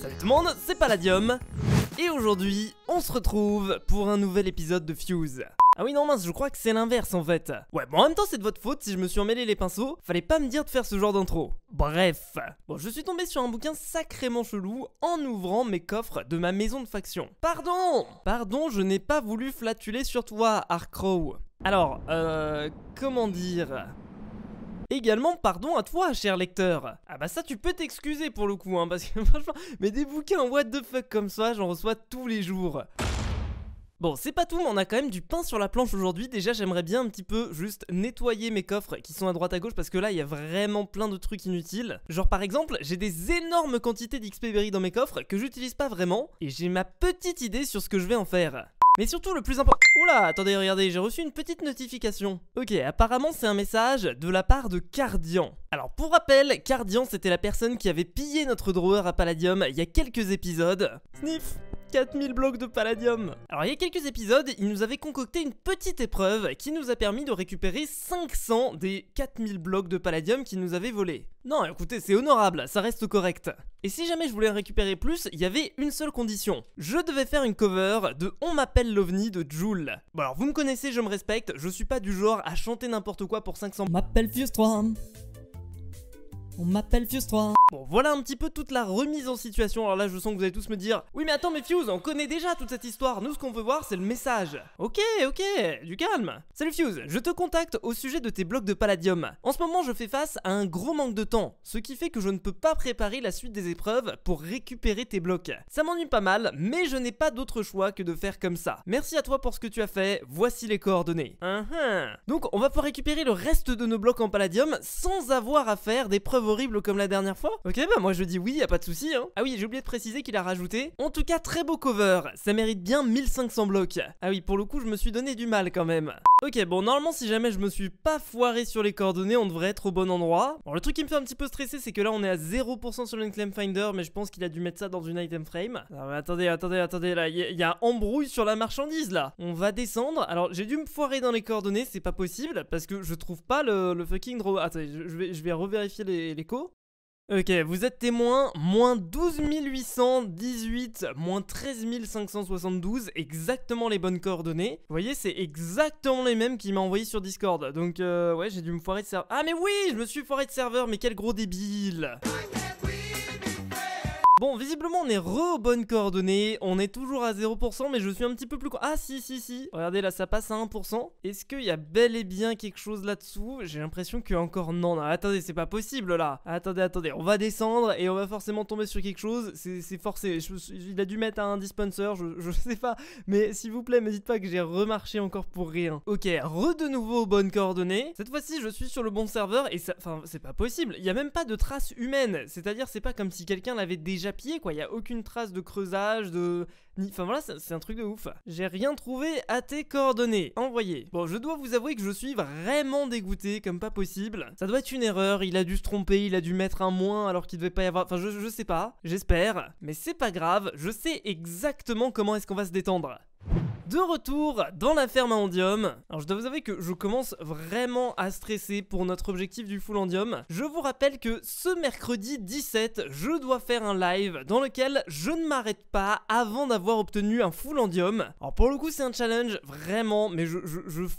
Salut tout le monde, c'est Palladium Et aujourd'hui, on se retrouve pour un nouvel épisode de Fuse ah oui non mince, je crois que c'est l'inverse en fait. Ouais, bon en même temps c'est de votre faute si je me suis emmêlé les pinceaux, fallait pas me dire de faire ce genre d'intro. Bref. Bon, je suis tombé sur un bouquin sacrément chelou en ouvrant mes coffres de ma maison de faction. Pardon Pardon, je n'ai pas voulu flatuler sur toi, Arcrow. Alors, euh, comment dire Également, pardon à toi, cher lecteur. Ah bah ça, tu peux t'excuser pour le coup, hein, parce que franchement, mais des bouquins what the fuck comme ça, j'en reçois tous les jours. Bon, c'est pas tout, on a quand même du pain sur la planche aujourd'hui. Déjà, j'aimerais bien un petit peu juste nettoyer mes coffres qui sont à droite à gauche parce que là, il y a vraiment plein de trucs inutiles. Genre, par exemple, j'ai des énormes quantités d'XP Berry dans mes coffres que j'utilise pas vraiment et j'ai ma petite idée sur ce que je vais en faire. Mais surtout le plus important... Oula, attendez, regardez, j'ai reçu une petite notification. Ok, apparemment c'est un message de la part de Cardian. Alors pour rappel, Cardian c'était la personne qui avait pillé notre drawer à Palladium il y a quelques épisodes. Sniff 4000 blocs de palladium Alors il y a quelques épisodes, il nous avait concocté une petite épreuve qui nous a permis de récupérer 500 des 4000 blocs de palladium qui nous avait volés. Non écoutez, c'est honorable, ça reste correct. Et si jamais je voulais en récupérer plus, il y avait une seule condition. Je devais faire une cover de On m'appelle l'OVNI de Joule. Bon alors vous me connaissez, je me respecte, je suis pas du genre à chanter n'importe quoi pour 500... M'appelle Fuse 3 on m'appelle Fuse 3. Bon, voilà un petit peu toute la remise en situation. Alors là, je sens que vous allez tous me dire Oui, mais attends, mais Fuse, on connaît déjà toute cette histoire. Nous, ce qu'on veut voir, c'est le message. Ok, ok, du calme. Salut Fuse, je te contacte au sujet de tes blocs de palladium. En ce moment, je fais face à un gros manque de temps, ce qui fait que je ne peux pas préparer la suite des épreuves pour récupérer tes blocs. Ça m'ennuie pas mal, mais je n'ai pas d'autre choix que de faire comme ça. Merci à toi pour ce que tu as fait. Voici les coordonnées. Hein, hein. Donc, on va pouvoir récupérer le reste de nos blocs en palladium sans avoir à faire des preuves horrible comme la dernière fois Ok, bah moi je dis oui, y a pas de souci. Hein. Ah oui, j'ai oublié de préciser qu'il a rajouté. En tout cas, très beau cover. Ça mérite bien 1500 blocs. Ah oui, pour le coup, je me suis donné du mal quand même. Ok, bon, normalement, si jamais je me suis pas foiré sur les coordonnées, on devrait être au bon endroit. Bon, le truc qui me fait un petit peu stresser, c'est que là, on est à 0% sur le claim Finder, mais je pense qu'il a dû mettre ça dans une item frame. attendez, attendez, attendez, là, il y, a embrouille sur la marchandise, là. On va descendre. Alors, j'ai dû me foirer dans les coordonnées, c'est pas possible, parce que je trouve pas le, fucking draw. Attendez, je, vais, je vais revérifier les Ok, vous êtes témoin, moins 12 818, moins 13 572, exactement les bonnes coordonnées. Vous voyez, c'est exactement les mêmes qu'il m'a envoyé sur Discord. Donc, euh, ouais, j'ai dû me foirer de serveur. Ah, mais oui, je me suis foiré de serveur, mais quel gros débile! Ah, Bon, visiblement, on est re aux bonnes coordonnées. On est toujours à 0%, mais je suis un petit peu plus... Ah, si, si, si. Regardez, là, ça passe à 1%. Est-ce qu'il y a bel et bien quelque chose là-dessous J'ai l'impression que encore... Non, attendez, c'est pas possible, là. Attendez, attendez. On va descendre et on va forcément tomber sur quelque chose. C'est forcé. il a dû mettre un dispenser, je, sais pas. Mais s'il vous plaît, me dites pas que j'ai remarché encore pour rien. Ok, re de nouveau aux bonnes coordonnées. Cette fois-ci, je suis sur le bon serveur et ça... Enfin, c'est pas possible. Il y a même pas de traces humaines. C'est-à-dire, c'est pas comme si quelqu'un l'avait déjà quoi. Il a aucune trace de creusage, de. Enfin voilà, c'est un truc de ouf. J'ai rien trouvé à tes coordonnées. Envoyé. Bon, je dois vous avouer que je suis vraiment dégoûté, comme pas possible. Ça doit être une erreur, il a dû se tromper, il a dû mettre un moins alors qu'il devait pas y avoir. Enfin, je, je sais pas, j'espère. Mais c'est pas grave, je sais exactement comment est-ce qu'on va se détendre. De retour dans la ferme à Andium. Alors je dois vous avouer que je commence vraiment à stresser pour notre objectif du full Andium. Je vous rappelle que ce mercredi 17, je dois faire un live dans lequel je ne m'arrête pas avant d'avoir obtenu un full Andium. Alors pour le coup c'est un challenge vraiment mais je,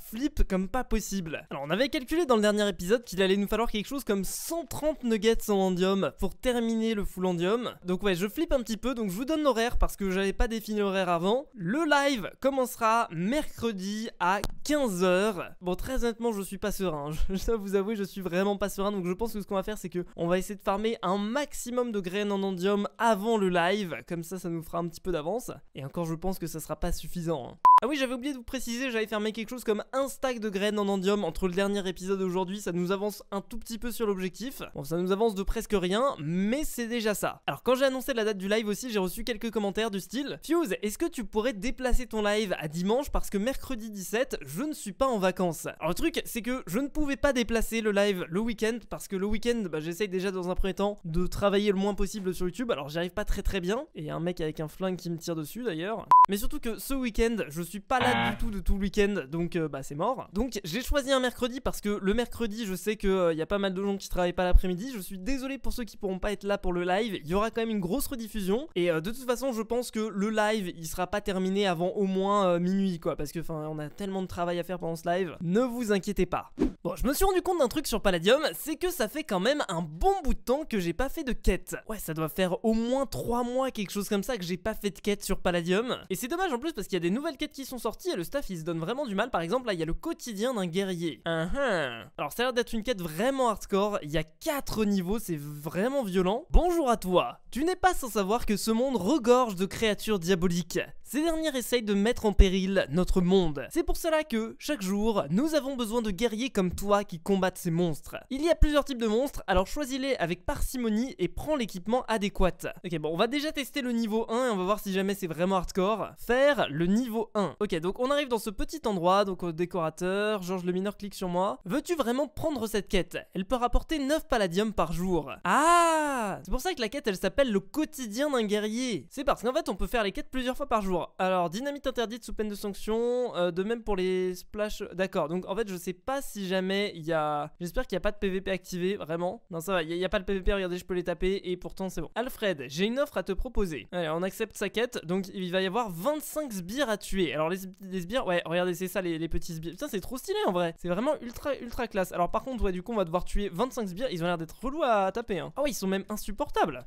flippe comme pas possible. Alors on avait calculé dans le dernier épisode qu'il allait nous falloir quelque chose comme 130 nuggets en Andium pour terminer le full Andium. Donc ouais je flippe un petit peu donc je vous donne l'horaire parce que j'avais pas défini l'horaire avant. Le live commence sera mercredi à 15h. Bon, très honnêtement, je suis pas serein. Je dois vous avouer, je suis vraiment pas serein. Donc, je pense que ce qu'on va faire, c'est qu'on on va essayer de farmer un maximum de graines en endium avant le live. Comme ça, ça nous fera un petit peu d'avance. Et encore, je pense que ça sera pas suffisant. Hein. Ah oui, j'avais oublié de vous préciser, j'avais fermé quelque chose comme un stack de graines en endium entre le dernier épisode et aujourd'hui, ça nous avance un tout petit peu sur l'objectif. Bon, ça nous avance de presque rien, mais c'est déjà ça. Alors quand j'ai annoncé la date du live aussi, j'ai reçu quelques commentaires du style « Fuse, est-ce que tu pourrais déplacer ton live à dimanche parce que mercredi 17, je ne suis pas en vacances ?» Alors le truc, c'est que je ne pouvais pas déplacer le live le week-end parce que le week-end, bah, j'essaye déjà dans un premier temps de travailler le moins possible sur YouTube, alors j'y arrive pas très très bien, et y a un mec avec un flingue qui me tire dessus d'ailleurs. Mais surtout que ce week-end, je suis suis pas là ah. du tout de tout le week-end, donc euh, bah c'est mort. Donc j'ai choisi un mercredi parce que le mercredi, je sais qu'il il euh, y a pas mal de gens qui travaillent pas l'après-midi. Je suis désolé pour ceux qui pourront pas être là pour le live. Il y aura quand même une grosse rediffusion. Et euh, de toute façon, je pense que le live, il sera pas terminé avant au moins minuit, quoi. Parce que enfin, on a tellement de travail à faire pendant ce live. Ne vous inquiétez pas. Bon, je me suis rendu compte d'un truc sur Palladium, c'est que ça fait quand même un bon bout de temps que j'ai pas fait de quête. Ouais, ça doit faire au moins 3 mois, quelque chose comme ça, que j'ai pas fait de quête sur Palladium. Et c'est dommage en plus parce qu'il y a des nouvelles quêtes ils sont sortis et le staff il se donne vraiment du mal. Par exemple, là il y a le quotidien d'un guerrier. Uh-huh. Alors ça a l'air d'être une quête vraiment hardcore. Il y a 4 niveaux, c'est vraiment violent. Bonjour à toi. Tu n'es pas sans savoir que ce monde regorge de créatures diaboliques. Ces dernières essayent de mettre en péril notre monde. C'est pour cela que, chaque jour, nous avons besoin de guerriers comme toi qui combattent ces monstres. Il y a plusieurs types de monstres, alors choisis-les avec parcimonie et prends l'équipement adéquat. Ok, bon, on va déjà tester le niveau 1 et on va voir si jamais c'est vraiment hardcore. Faire le niveau 1. Ok, donc on arrive dans ce petit endroit, donc au décorateur, Georges le mineur clique sur moi. Veux-tu vraiment prendre cette quête Elle peut rapporter 9 palladiums par jour. Ah C'est pour ça que la quête, elle s'appelle le quotidien d'un guerrier. C'est parce qu'en fait, on peut faire les quêtes plusieurs fois par jour. Alors, dynamite interdite sous peine de sanction, euh, de même pour les splash... D'accord, donc en fait, je sais pas si jamais il y a... J'espère qu'il n'y a pas de PVP activé, vraiment. Non, ça va, il n'y a, a, pas de PVP, regardez, je peux les taper, et pourtant, c'est bon. Alfred, j'ai une offre à te proposer. Allez, on accepte sa quête, donc il va y avoir 25 sbires à tuer alors les, sbires, ouais, regardez, c'est ça les, petits sbires. Putain, c'est trop stylé en vrai. C'est vraiment ultra, ultra classe. Alors par contre, ouais, du coup, on va devoir tuer 25 sbires. Ils ont l'air d'être relous à, taper. Hein. Ah ouais, ils sont même insupportables.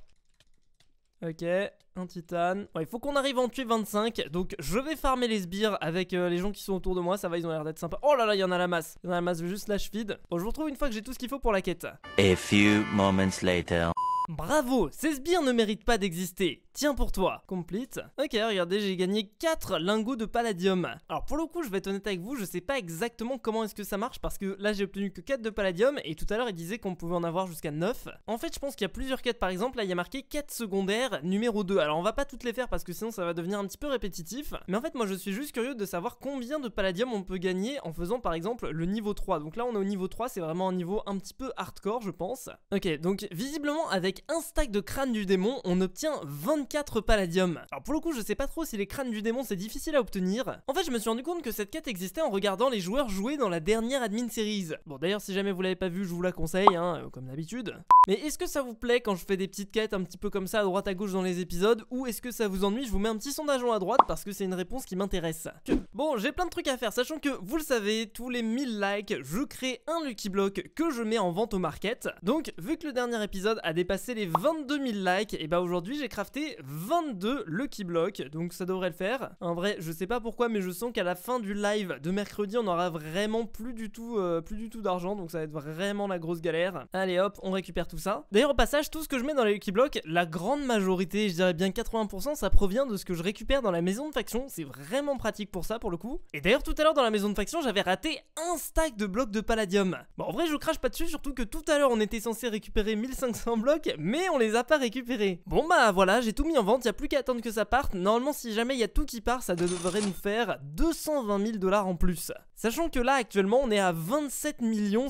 Ok, un titane. Ouais, il faut qu'on arrive à en tuer 25. Donc, je vais farmer les sbires avec euh, les gens qui sont autour de moi. Ça va, ils ont l'air d'être sympas. Oh là là, il y en a la masse. Il y en a la masse, je juste lâche feed. Bon, je vous retrouve une fois que j'ai tout ce qu'il faut pour la quête. A few moments later. Bravo, ces sbires ne méritent pas d'exister. Tiens pour toi, complete. Ok, regardez, j'ai gagné 4 lingots de palladium. Alors pour le coup, je vais être honnête avec vous, je sais pas exactement comment est-ce que ça marche parce que là j'ai obtenu que 4 de palladium et tout à l'heure il disait qu'on pouvait en avoir jusqu'à 9. En fait, je pense qu'il y a plusieurs quêtes par exemple, là il y a marqué 4 secondaires numéro 2. Alors on va pas toutes les faire parce que sinon ça va devenir un petit peu répétitif. Mais en fait, moi je suis juste curieux de savoir combien de palladium on peut gagner en faisant par exemple le niveau 3. Donc là on est au niveau 3, c'est vraiment un niveau un petit peu hardcore je pense. Ok, donc visiblement avec un stack de crâne du démon, on obtient 20 4 palladium. Alors pour le coup, je sais pas trop si les crânes du démon c'est difficile à obtenir. En fait, je me suis rendu compte que cette quête existait en regardant les joueurs jouer dans la dernière Admin Series. Bon d'ailleurs, si jamais vous l'avez pas vu, je vous la conseille, hein, euh, comme d'habitude. Mais est-ce que ça vous plaît quand je fais des petites quêtes un petit peu comme ça à droite à gauche dans les épisodes ou est-ce que ça vous ennuie Je vous mets un petit sondage en à droite parce que c'est une réponse qui m'intéresse. Bon, j'ai plein de trucs à faire, sachant que vous le savez, tous les 1000 likes, je crée un Lucky Block que je mets en vente au market. Donc, vu que le dernier épisode a dépassé les 22 000 likes, et bah aujourd'hui j'ai crafté 22 22 Lucky Blocks, donc ça devrait le faire. En vrai, je sais pas pourquoi, mais je sens qu'à la fin du live de mercredi, on aura vraiment plus du tout, euh, plus du tout d'argent, donc ça va être vraiment la grosse galère. Allez hop, on récupère tout ça. D'ailleurs, au passage, tout ce que je mets dans les Lucky Blocks, la grande majorité, je dirais bien 80%, ça provient de ce que je récupère dans la maison de faction. C'est vraiment pratique pour ça, pour le coup. Et d'ailleurs, tout à l'heure, dans la maison de faction, j'avais raté un stack de blocs de palladium. Bon, en vrai, je crache pas dessus, surtout que tout à l'heure, on était censé récupérer 1500 blocs, mais on les a pas récupérés. Bon bah voilà, j'ai tout mis en vente, il n'y a plus qu'à attendre que ça parte. Normalement, si jamais il y a tout qui part, ça devrait nous faire 220 000 dollars en plus. Sachant que là actuellement on est à 27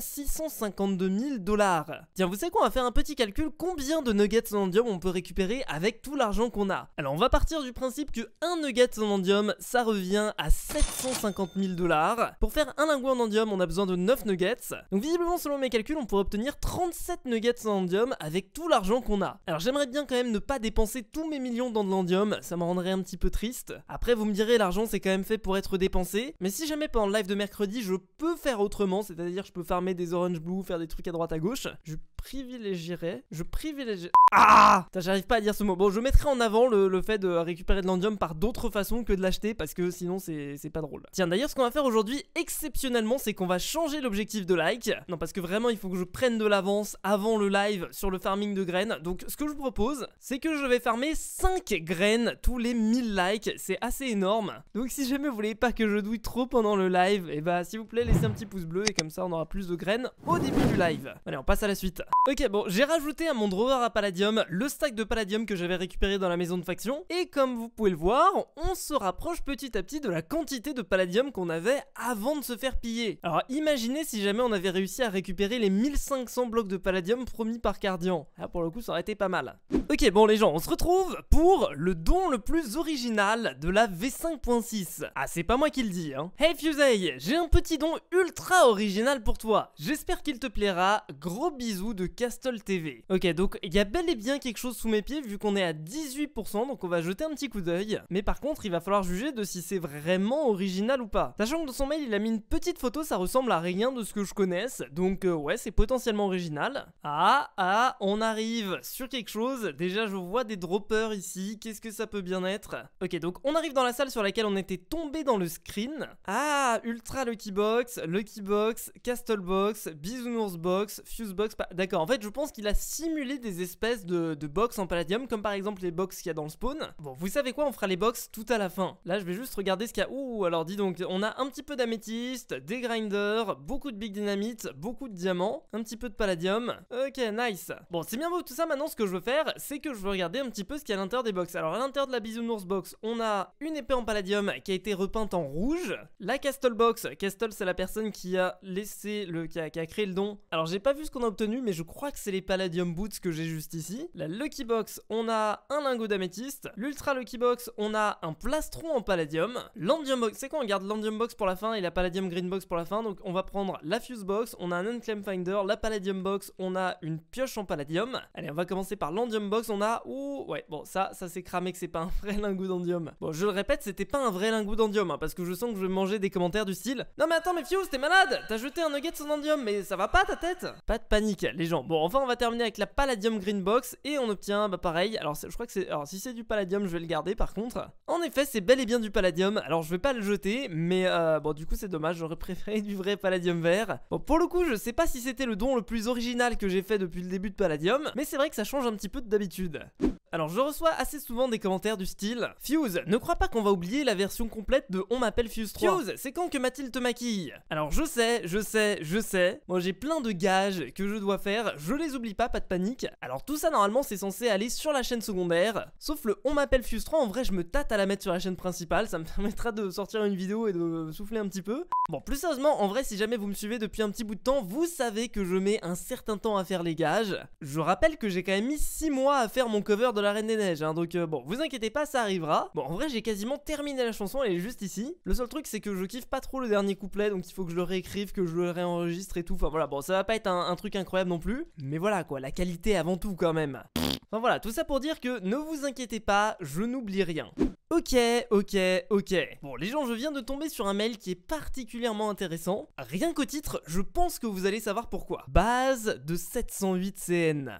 652 000 dollars. Tiens vous savez quoi on va faire un petit calcul combien de nuggets endium on peut récupérer avec tout l'argent qu'on a. Alors on va partir du principe que un nugget endium ça revient à 750 000 dollars. Pour faire un lingot en endium on a besoin de 9 nuggets. Donc visiblement selon mes calculs on pourrait obtenir 37 nuggets endium avec tout l'argent qu'on a. Alors j'aimerais bien quand même ne pas dépenser tous mes millions dans de l'endium, ça me rendrait un petit peu triste. Après vous me direz l'argent c'est quand même fait pour être dépensé, mais si jamais pendant le live de mercredi, je peux faire autrement, c'est-à-dire je peux farmer des orange blue, faire des trucs à droite à gauche. Je privilégierais, je privilégierais... Ah, ah J'arrive pas à dire ce mot. Bon, je mettrai en avant le, fait de récupérer de l'endium par d'autres façons que de l'acheter, parce que sinon c'est pas drôle. Tiens, d'ailleurs, ce qu'on va faire aujourd'hui, exceptionnellement, c'est qu'on va changer l'objectif de like. Non, parce que vraiment, il faut que je prenne de l'avance avant le live sur le farming de graines. Donc, ce que je vous propose, c'est que je vais farmer 5 graines tous les 1000 likes. C'est assez énorme. Donc, si jamais vous voulez pas que je douille trop pendant le live, et eh bah, s'il vous plaît, laissez un petit pouce bleu et comme ça, on aura plus de graines au début du live. Allez, on passe à la suite. Ok bon, j'ai rajouté à mon drawer à palladium le stack de palladium que j'avais récupéré dans la maison de faction et comme vous pouvez le voir, on se rapproche petit à petit de la quantité de palladium qu'on avait avant de se faire piller. Alors imaginez si jamais on avait réussi à récupérer les 1500 blocs de palladium promis par Cardian. Là ah, pour le coup ça aurait été pas mal. Ok, bon les gens, on se retrouve pour le don le plus original de la V5.6. Ah, c'est pas moi qui le dis, hein. Hey Fusey j'ai un petit don ultra original pour toi. J'espère qu'il te plaira. Gros bisous de Castle TV. Ok, donc il y a bel et bien quelque chose sous mes pieds vu qu'on est à 18%, donc on va jeter un petit coup d'œil. Mais par contre, il va falloir juger de si c'est vraiment original ou pas. Sachant que dans son mail, il a mis une petite photo, ça ressemble à rien de ce que je connaisse. Donc euh, ouais, c'est potentiellement original. Ah, ah, on arrive sur quelque chose Déjà, je vois des droppers ici. Qu'est-ce que ça peut bien être Ok, donc on arrive dans la salle sur laquelle on était tombé dans le screen. Ah, Ultra Lucky Box, Lucky Box, Castle Box, Bisounours Box, Fuse Box. D'accord, en fait, je pense qu'il a simulé des espèces de, de box en palladium, comme par exemple les box qu'il y a dans le spawn. Bon, vous savez quoi, on fera les box tout à la fin. Là, je vais juste regarder ce qu'il y a. Ouh, alors dis donc, on a un petit peu d'améthyste, des grinders, beaucoup de big dynamite, beaucoup de diamants, un petit peu de palladium. Ok, nice. Bon, c'est bien beau tout ça. Maintenant, ce que je veux faire, c'est que je veux regarder un petit peu ce qu'il y a à l'intérieur des box. Alors à l'intérieur de la bisounours box, on a une épée en palladium qui a été repeinte en rouge. La castle box, castle c'est la personne qui a laissé le, qui a, créé le don. Alors j'ai pas vu ce qu'on a obtenu, mais je crois que c'est les palladium boots que j'ai juste ici. La lucky box, on a un lingot d'améthyste. L'ultra lucky box, on a un plastron en palladium. L'andium box, c'est quoi On garde l'andium box pour la fin et la palladium green box pour la fin. Donc on va prendre la fuse box, on a un unclaim finder, la palladium box, on a une pioche en palladium. Allez, on va commencer par l'andium box on a. Ouh, ouais, bon, ça, ça s'est cramé que c'est pas un vrai lingot d'endium. Bon, je le répète, c'était pas un vrai lingot d'endium, hein, parce que je sens que je vais manger des commentaires du style. Non, mais attends, mais Fuse, t'es malade T'as jeté un nugget sans endium, mais ça va pas ta tête Pas de panique, les gens. Bon, enfin, on va terminer avec la Palladium Green Box, et on obtient, bah pareil, alors je crois que c'est. Alors, si c'est du Palladium, je vais le garder par contre. En effet, c'est bel et bien du Palladium, alors je vais pas le jeter, mais euh, bon, du coup, c'est dommage, j'aurais préféré du vrai Palladium vert. Bon, pour le coup, je sais pas si c'était le don le plus original que j'ai fait depuis le début de Palladium, mais c'est vrai que ça change un petit peu d'habitude d'habitude. Alors je reçois assez souvent des commentaires du style Fuse, ne crois pas qu'on va oublier la version complète de On m'appelle Fuse 3. Fuse, c'est quand que Mathilde te maquille Alors je sais, je sais, je sais. Moi j'ai plein de gages que je dois faire, je les oublie pas, pas de panique. Alors tout ça normalement c'est censé aller sur la chaîne secondaire. Sauf le On m'appelle Fuse 3, en vrai je me tâte à la mettre sur la chaîne principale, ça me permettra de sortir une vidéo et de souffler un petit peu. Bon plus sérieusement, en vrai si jamais vous me suivez depuis un petit bout de temps, vous savez que je mets un certain temps à faire les gages. Je rappelle que j'ai quand même mis 6 mois à faire mon cover de la Reine des Neiges, hein, donc euh, bon, vous inquiétez pas, ça arrivera. Bon, en vrai, j'ai quasiment terminé la chanson, elle est juste ici. Le seul truc, c'est que je kiffe pas trop le dernier couplet, donc il faut que je le réécrive, que je le réenregistre et tout. Enfin voilà, bon, ça va pas être un truc incroyable non plus, mais voilà quoi, la qualité avant tout quand même. Enfin voilà, tout ça pour dire que ne vous inquiétez pas, je n'oublie rien. Ok, ok, ok. Bon, les gens, je viens de tomber sur un mail qui est particulièrement intéressant. Rien qu'au titre, je pense que vous allez savoir pourquoi. Base de 708 CN.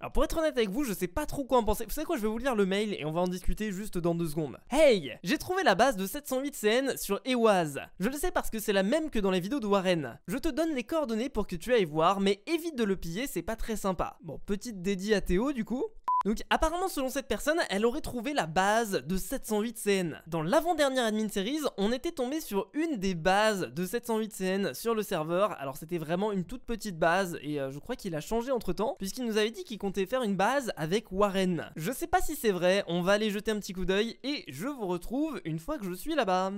Alors pour être honnête avec vous, je sais pas trop quoi en penser. Vous savez quoi, je vais vous lire le mail et on va en discuter juste dans deux secondes. Hey J'ai trouvé la base de 708 CN sur Ewaz. Je le sais parce que c'est la même que dans les vidéos de Warren. Je te donne les coordonnées pour que tu ailles voir, mais évite de le piller, c'est pas très sympa. Bon, petite dédie à Théo du coup. Donc apparemment selon cette personne, elle aurait trouvé la base de 708 CN. Dans l'avant-dernière admin series, on était tombé sur une des bases de 708 CN sur le serveur. Alors c'était vraiment une toute petite base et euh, je crois qu'il a changé entre temps puisqu'il nous avait dit qu'il comptait faire une base avec Warren. Je sais pas si c'est vrai, on va aller jeter un petit coup d'œil et je vous retrouve une fois que je suis là-bas.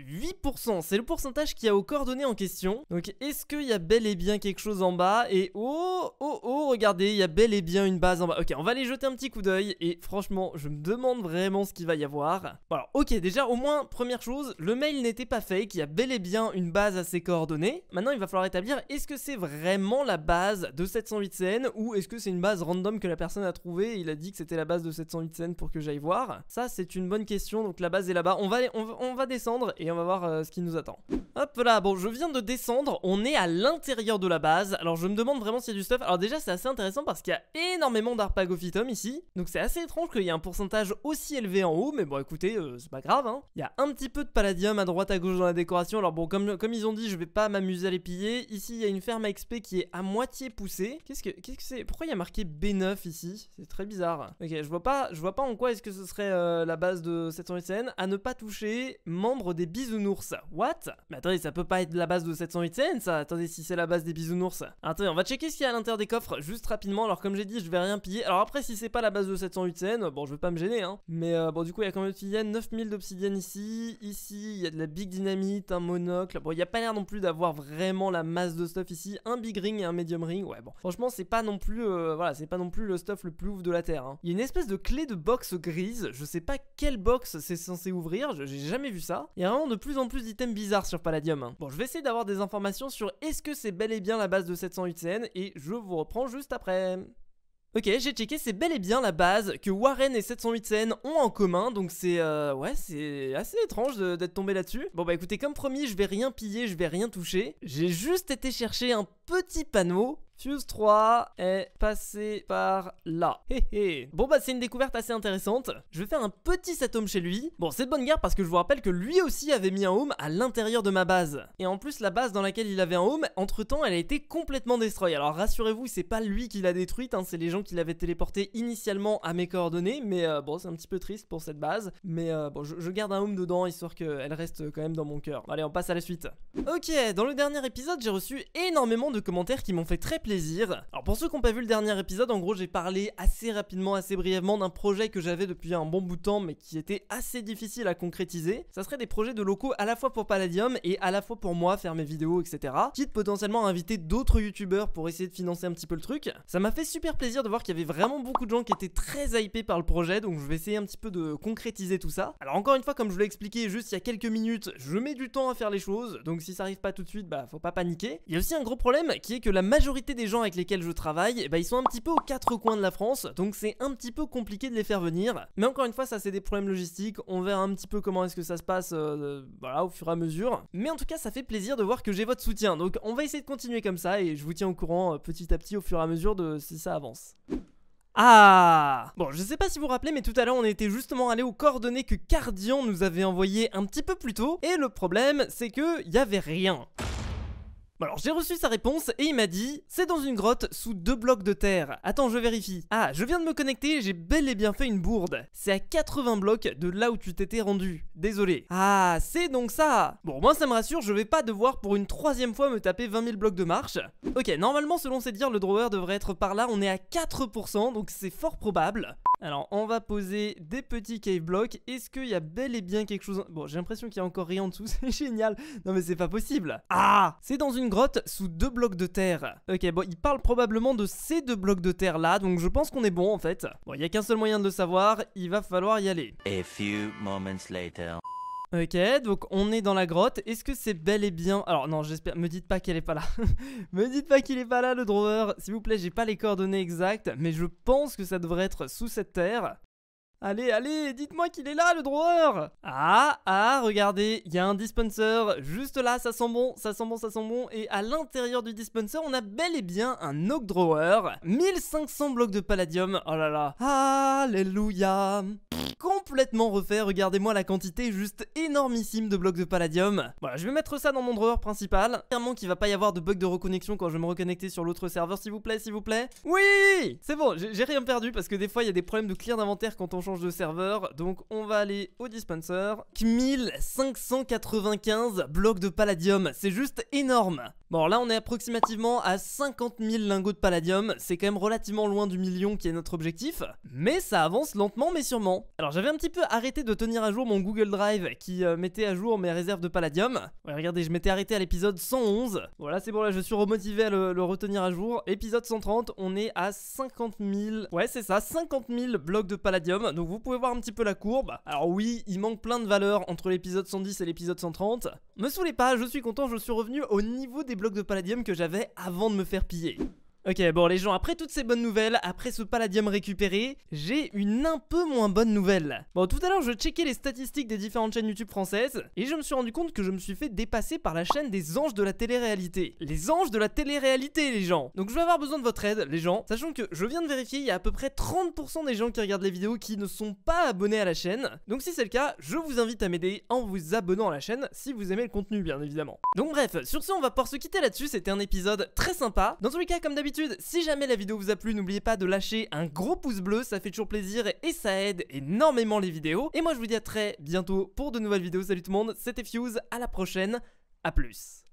8%, c'est le pourcentage qu'il y a aux coordonnées en question. Donc est-ce qu'il y a bel et bien quelque chose en bas Et oh, oh, oh, regardez, il y a bel et bien une base en bas. Ok, on va aller jeter un petit coup d'œil et franchement, je me demande vraiment ce qu'il va y avoir. Bon alors, ok, déjà au moins, première chose, le mail n'était pas fake, il y a bel et bien une base à ses coordonnées. Maintenant, il va falloir établir, est-ce que c'est vraiment la base de 708 scènes ou est-ce que c'est une base random que la personne a trouvée et il a dit que c'était la base de 708 scènes pour que j'aille voir Ça, c'est une bonne question, donc la base est là-bas. On va, on, va descendre on va voir euh, ce qui nous attend. Hop là, bon je viens de descendre, on est à l'intérieur de la base, alors je me demande vraiment s'il y a du stuff, alors déjà c'est assez intéressant parce qu'il y a énormément d'arpagophytum ici, donc c'est assez étrange qu'il y ait un pourcentage aussi élevé en haut, mais bon écoutez, euh, c'est pas grave hein. Il y a un petit peu de palladium à droite à gauche dans la décoration, alors bon comme, comme ils ont dit je vais pas m'amuser à les piller, ici il y a une ferme à XP qui est à moitié poussée, qu'est-ce que c'est, que pourquoi il y a marqué B9 ici C'est très bizarre. Ok, je vois pas, je vois pas en quoi est-ce que ce serait euh, la base de cette scène à ne pas toucher, membre des bisounours. What Mais attendez, ça peut pas être la base de 708 n ça Attendez, si c'est la base des bisounours. Attendez, on va checker ce qu'il y a à l'intérieur des coffres, juste rapidement. Alors comme j'ai dit, je vais rien piller. Alors après, si c'est pas la base de 708 n bon, je veux pas me gêner, hein. Mais euh, bon, du coup, il y a combien d'obsidienne 9000 d'obsidienne ici. Ici, il y a de la big dynamite, un monocle. Bon, il y a pas l'air non plus d'avoir vraiment la masse de stuff ici. Un big ring et un medium ring. Ouais, bon. Franchement, c'est pas non plus, euh, voilà, c'est pas non plus le stuff le plus ouf de la Terre. Hein. Il y a une espèce de clé de box grise. Je sais pas quelle box c'est censé ouvrir. J'ai jamais vu ça de plus en plus d'items bizarres sur Palladium. Hein. Bon, je vais essayer d'avoir des informations sur est-ce que c'est bel et bien la base de 708CN et je vous reprends juste après. Ok, j'ai checké, c'est bel et bien la base que Warren et 708CN ont en commun, donc c'est... Euh, ouais, c'est assez étrange d'être tombé là-dessus. Bon bah écoutez, comme promis, je vais rien piller, je vais rien toucher. J'ai juste été chercher un petit panneau Fuse 3 est passé par là. Hé hé. Bon bah c'est une découverte assez intéressante. Je vais faire un petit set home chez lui. Bon c'est de bonne guerre parce que je vous rappelle que lui aussi avait mis un home à l'intérieur de ma base. Et en plus la base dans laquelle il avait un home, entre temps elle a été complètement destroy. Alors rassurez-vous c'est pas lui qui l'a détruite, hein, c'est les gens qui l'avaient téléporté initialement à mes coordonnées. Mais euh, bon c'est un petit peu triste pour cette base. Mais euh, bon je, garde un home dedans histoire qu'elle reste quand même dans mon cœur. Allez on passe à la suite. Ok dans le dernier épisode j'ai reçu énormément de commentaires qui m'ont fait très plaisir. Alors pour ceux qui n'ont pas vu le dernier épisode, en gros j'ai parlé assez rapidement, assez brièvement d'un projet que j'avais depuis un bon bout de temps mais qui était assez difficile à concrétiser. Ça serait des projets de locaux à la fois pour Palladium et à la fois pour moi faire mes vidéos etc. Quitte potentiellement à inviter d'autres youtubeurs pour essayer de financer un petit peu le truc. Ça m'a fait super plaisir de voir qu'il y avait vraiment beaucoup de gens qui étaient très hypés par le projet donc je vais essayer un petit peu de concrétiser tout ça. Alors encore une fois comme je vous l'ai expliqué juste il y a quelques minutes, je mets du temps à faire les choses donc si ça arrive pas tout de suite bah faut pas paniquer. Il y a aussi un gros problème qui est que la majorité des gens avec lesquels je travaille, eh ben, ils sont un petit peu aux quatre coins de la France, donc c'est un petit peu compliqué de les faire venir. Mais encore une fois, ça c'est des problèmes logistiques, on verra un petit peu comment est-ce que ça se passe euh, voilà, au fur et à mesure. Mais en tout cas, ça fait plaisir de voir que j'ai votre soutien, donc on va essayer de continuer comme ça, et je vous tiens au courant euh, petit à petit au fur et à mesure de si ça avance. Ah Bon, je sais pas si vous vous rappelez, mais tout à l'heure, on était justement allé aux coordonnées que Cardian nous avait envoyées un petit peu plus tôt, et le problème, c'est que y avait rien. Bah alors j'ai reçu sa réponse et il m'a dit c'est dans une grotte sous deux blocs de terre. Attends, je vérifie. Ah, je viens de me connecter, j'ai bel et bien fait une bourde. C'est à 80 blocs de là où tu t'étais rendu. Désolé. Ah, c'est donc ça. Bon, moi ça me rassure, je vais pas devoir pour une troisième fois me taper 20 000 blocs de marche. Ok, normalement selon ses dires, le drawer devrait être par là, on est à 4%, donc c'est fort probable. Alors, on va poser des petits cave blocks. Est-ce qu'il y a bel et bien quelque chose... Bon, j'ai l'impression qu'il y a encore rien en dessous. C'est génial. Non, mais c'est pas possible. Ah C'est dans une grotte sous deux blocs de terre. Ok, bon, il parle probablement de ces deux blocs de terre là. Donc, je pense qu'on est bon en fait. Bon, il n'y a qu'un seul moyen de le savoir. Il va falloir y aller. A few moments later. Ok, donc on est dans la grotte. Est-ce que c'est bel et bien... Alors non, j'espère... Me dites pas qu'elle est pas là. Me dites pas qu'il est pas là, le drawer. S'il vous plaît, j'ai pas les coordonnées exactes, mais je pense que ça devrait être sous cette terre. Allez, allez, dites-moi qu'il est là, le drawer Ah, ah, regardez, il y a un dispenser, juste là, ça sent bon, ça sent bon, ça sent bon, et à l'intérieur du dispenser, on a bel et bien un oak drawer, 1500 blocs de palladium, oh là là, alléluia complètement refait, regardez-moi la quantité juste énormissime de blocs de palladium. Voilà, je vais mettre ça dans mon drawer principal. Clairement qu'il va pas y avoir de bug de reconnexion quand je vais me reconnecter sur l'autre serveur, s'il vous plaît, s'il vous plaît. Oui C'est bon, j'ai rien perdu parce que des fois il y a des problèmes de clear d'inventaire quand on de serveur, donc on va aller au dispenser. 1595 blocs de palladium, c'est juste énorme Bon là on est approximativement à 50 000 lingots de palladium, c'est quand même relativement loin du million qui est notre objectif, mais ça avance lentement mais sûrement. Alors j'avais un petit peu arrêté de tenir à jour mon Google Drive qui euh, mettait à jour mes réserves de palladium. regardez je m'étais arrêté à l'épisode 111, voilà c'est bon là je suis remotivé à le, retenir à jour. Épisode 130 on est à 50 000, ouais c'est ça, 50 000 blocs de palladium, donc vous pouvez voir un petit peu la courbe. Alors oui, il manque plein de valeurs entre l'épisode 110 et l'épisode 130. Me saoulez pas, je suis content, je suis revenu au niveau des blocs de palladium que j'avais avant de me faire piller. Ok, bon les gens, après toutes ces bonnes nouvelles, après ce palladium récupéré, j'ai une un peu moins bonne nouvelle. Bon, tout à l'heure, je checkais les statistiques des différentes chaînes YouTube françaises, et je me suis rendu compte que je me suis fait dépasser par la chaîne des anges de la télé-réalité. Les anges de la télé-réalité, les gens Donc je vais avoir besoin de votre aide, les gens, sachant que je viens de vérifier, il y a à peu près 30% des gens qui regardent les vidéos qui ne sont pas abonnés à la chaîne. Donc si c'est le cas, je vous invite à m'aider en vous abonnant à la chaîne, si vous aimez le contenu, bien évidemment. Donc bref, sur ce, on va pouvoir se quitter là-dessus, c'était un épisode très sympa. Dans tous les cas, comme d'habitude, si jamais la vidéo vous a plu, n'oubliez pas de lâcher un gros pouce bleu, ça fait toujours plaisir et ça aide énormément les vidéos. Et moi je vous dis à très bientôt pour de nouvelles vidéos. Salut tout le monde, c'était Fuse, à la prochaine, à plus.